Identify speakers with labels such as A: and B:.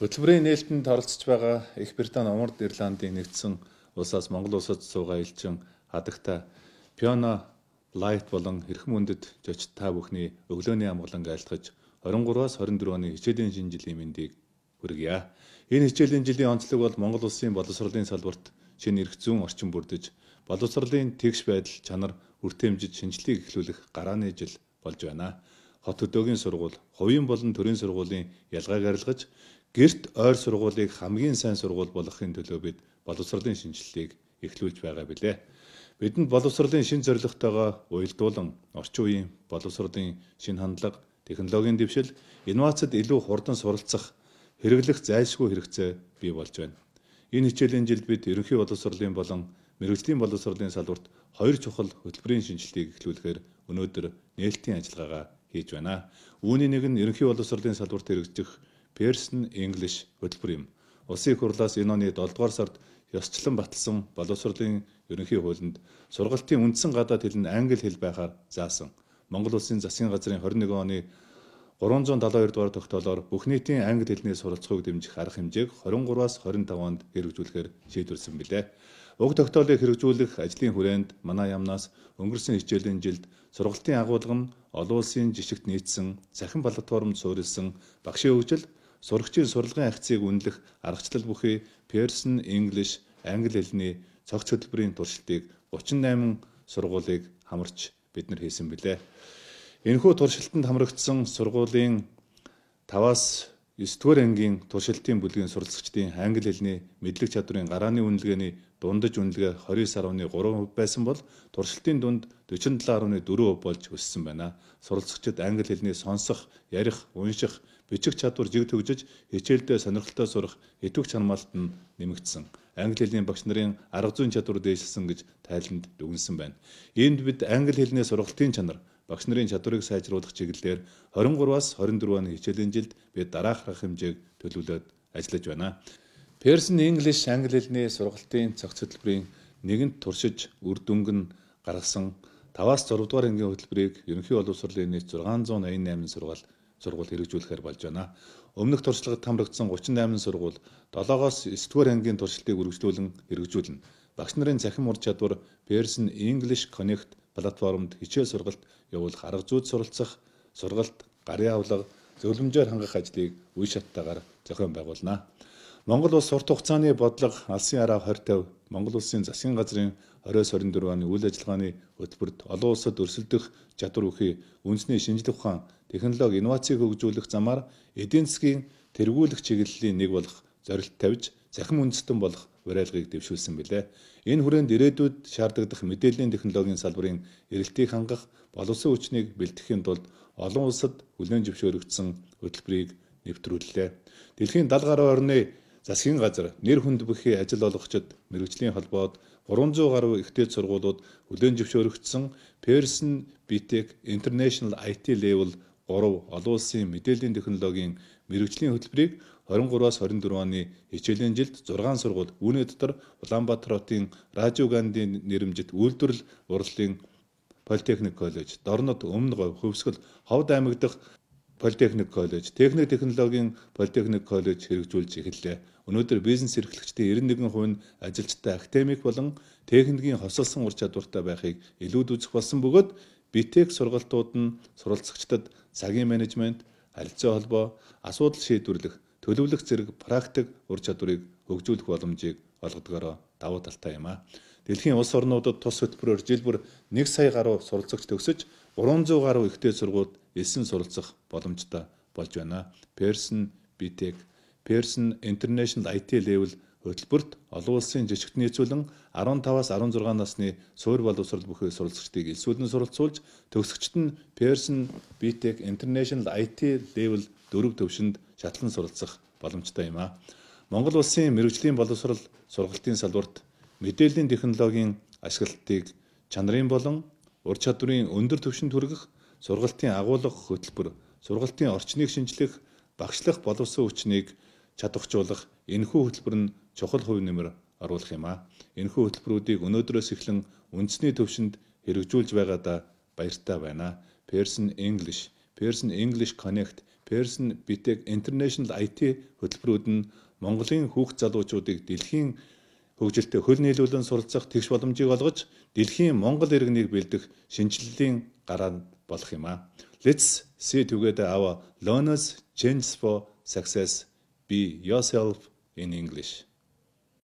A: Хөтөлбөрийн нээлтэнд оролцож байгаа Их Британи Умард Ирландын нэгдсэн улсаас Монгол улсад суугаа элчин хадагта Пиона Лайт болон хэрхэн мөндөд жочт та бүхний өглөөний амгланг айлтгаж 23-аас 24 оны хичээлийн шинэ жилийн мэндийг хүргье. Энэ хичээлийн жилийн онцлог бол Монгол улсын боловсролын салбарт шинэ эрх зүйн орчин бүрдэж, боловсролын тэгш байдал чанар бүртэмжид шинжилгээг эхлүүлэх гарааны жил болж байна хот төдөөгийн сургууль, хувийн болон төрийн сургуулийн ялгааг арилгаж гэрт ойр сургуулийг хамгийн сайн сургууль болгохын төлөө бид боловсролын шинжилгээг эхлүүлж байгаа билээ. Бидэнд боловсролын шин зорилготойгоо уялдуулан орчин үеийн боловсролын шин хандлага, технологийн дэвшил, инновацид илүү хурдан суралцах, хэрэглэх зайлшгүй хэрэгцээ бий болж байна. Энэ хичээлийн жилд бид ерөнхий боловсролын болон мэрэгжлийн боловсролын салбарт хоёр чухал хөтөлбөрийн шинжилгээг эхлүүлэхээр өнөөдөр нээлтийн ажиллагаагаа хийж байна. Үүний нэг нь ерөнхий боловсролын салбарт хэрэгжих Persian English хөтөлбөр юм. Улсын их хурлаас энэ оны 7 дугаар сард ёсчлон батлсан боловсролын ерөнхий хуулинд сургалтын үндсэн гадаад хэл нь англи хэл байхаар заасан. Монгол улсын засгийн газрын 21 оны 372 дугаар тогтоолоор бүх нийтийн англи хэлний суралцахыг дэмжих арга хэмжээг 23-аас 25 онд хэрэгжүүлэхээр шийдвэрсэн билээ. Уг тогтоолыг хэрэгжүүлэх ажлын хүрээнд манай яамнаас өнгөрсөн хичээлийн жилд сургалтын агуулгын олон улсын жишгт нийцсэн цахин платформд суурилсан багшийн хөгжил, сурагчийн сурлагын акцийг үнэлэх аргачлал бүхий Pearson English англи хэлний цогц хөтөлбөрийн туршилтыг 38 сургуулийг хамарч бид нар хийсэн билээ. Энэхүү туршилтанд хамрагдсан сургуулийн 5-аас 9 дугаар ангийн туршилтын бүлгийн суралцагчдын англи хэлний мэдлэг чадрын гарааны үнэлгээний дундаж үнэлгээ 29.3% байсан бол туршилтын дунд 47.4% болж өссөн байна. Суралцагчид англи хэлний сонсох, ярих, унших, бичих чадвар жиг төгжиж хичээлдээ сонирхолтой сурах идэвх чармаалт нь нэмэгдсэн. Англи хэлний багш нарын арга зүйн чадвар дээшилсэн гэж тайланд дүгнсэн байна. Энд бид англи хэлний сургалтын чанар багш нарын чадварыг сайжруулах чиглэлээр 23-аас 24 оны хичээлийн жилд бид дараах арга хэмжээг төлөвлөд ажиллаж байна. Persian English англи хэлний сургалтын цогц хөтөлбөрийн нэгэнд туршиж үр дүнг нь гаргасан 5-аас 6 дугаар ангийн хөтөлбөрийг ерөнхий боловсролын нийт 688 сургал сургууль хэрэгжүүлэхээр болж байна. Өмнөх туршлагад тамрагдсан 38 сургууль 7-оос 9 дугаар ангийн туршилтыг үргэлжлүүлэн хэрэгжүүлнэ. Багш нарын цахим ур чадвар Pearson English Connect платформд хичээл сургалт явуулах арга зүйд суралцах, сургалт, гарын авлага, зөвлөмжөөр хангах ажлыг үе шаттайгаар зохион байгуулна. Монгол улс урт хугацааны бодлого алсын араа 2050 Монгол улсын засгийн газрын 2024 оны үйл ажиллагааны хөтөлбөрт олон улсад өрсөлдөх чадвар бүхий үндэсний шинжлэх ухаан, технологи, инновацийг хөгжүүлэх замаар эдийн засгийн тэргүүлэх чиглэлийн нэг болох зорилт тавьж, захим үндэстэн болох уриалгыг дэвшүүлсэн билээ. Энэ хүрээнд ирээдүйд шаардагдах мэдээллийн технологийн салбарын эрэлтийг хангах боловсон хүчнийг бэлтгэхийн тулд олон улсад хүлээн зөвшөөрөгдсөн хөтөлбөрийг нэвтрүүллээ. Дэлхийн 70 гаруй орны засгийн газар нэр хүнд бүхий ажил олгогчид мэрэгжлийн холбоод 300 гаруй ихтэй сургуулиуд хүлээн зөвшөөрөгдсөн Pearson BTech International IT Level 3 олон улсын мэдээллийн технологийн мэрэгжлийн хөтөлбөрийг 23-аас 24 оны хичээлийн жилд 6 сургууль үүний дотор Улаанбаатар хотын Радио Гандийн нэрэмжит үйлдвэрлэл урлагийн Политехник коллеж, Дорнод Өмнө Говь, Хөвсгөл, Ховд аймаг дахь Политехник коллеж, Техник технологийн Политехник коллеж хэрэгжүүлж эхэллээ. Өнөөдөр бизнес эрхлэгчдийн 91% нь ажилчтай академик болон техникийн хосолсон ур чадвартай байхыг илүүд үзэх болсон бөгөөд битэх сургалтууд нь суралцагчдад цагийн менежмент, харилцаа холбоо, асуудал шийдвэрлэх, төлөвлөх зэрэг практик ур чадварыг хөгжүүлэх боломжийг олгодгоороо давуу талтай юм а. Дэлхийн улс орнуудад тус хөтөлбөрөөр жил бүр 1 сая гаруй суралцагч төгсөж 300 гаруй ихтэй сургуульд элсэн суралцах боломжтой болж байна. Pearson BTech, Pearson International IT Level хөтөлбөрт олон улсын жижигтний эзүүлэн 15-аас 16 насны суурь боловсрол бүхий суралцагчдыг элсүүлэн суралцуулж төгсөгчд нь Pearson BTech International IT Level 4 төвшөнд шатлан суралцах боломжтой юм а. Монгол улсын мэрэгжлийн боловсрол сургалтын салбарт мэдээллийн технологийн ашиглалтыг чанарын болон ур чадварын өндөр түвшинд хүргэх сургалтын агуулгах хөтөлбөр, сургалтын орчныг шинжлэх, багшлах боловсон хүчнийг чадварчуулах энэхүү хөтөлбөр нь чухал хувь нэмэр оруулах юм а. Энэхүү хөтөлбөрүүдийг өнөөдрөөс эхлэн үндэсний төвшөнд хэрэгжүүлж байгаадаа баяртай байна. Person English, Person English Connect, Person Bitech International IT хөтөлбөрүүд нь Монголын хүүхд залуучуудыг дэлхийн хөгжилтэй хөл нийлүүлэн суралцах тэгш боломжийг олгож дэлхийн Монгол иргэнийг бэлдэх шинжиллийн гараа болох юм а. Let's see together our learners change for success. Be yourself in English.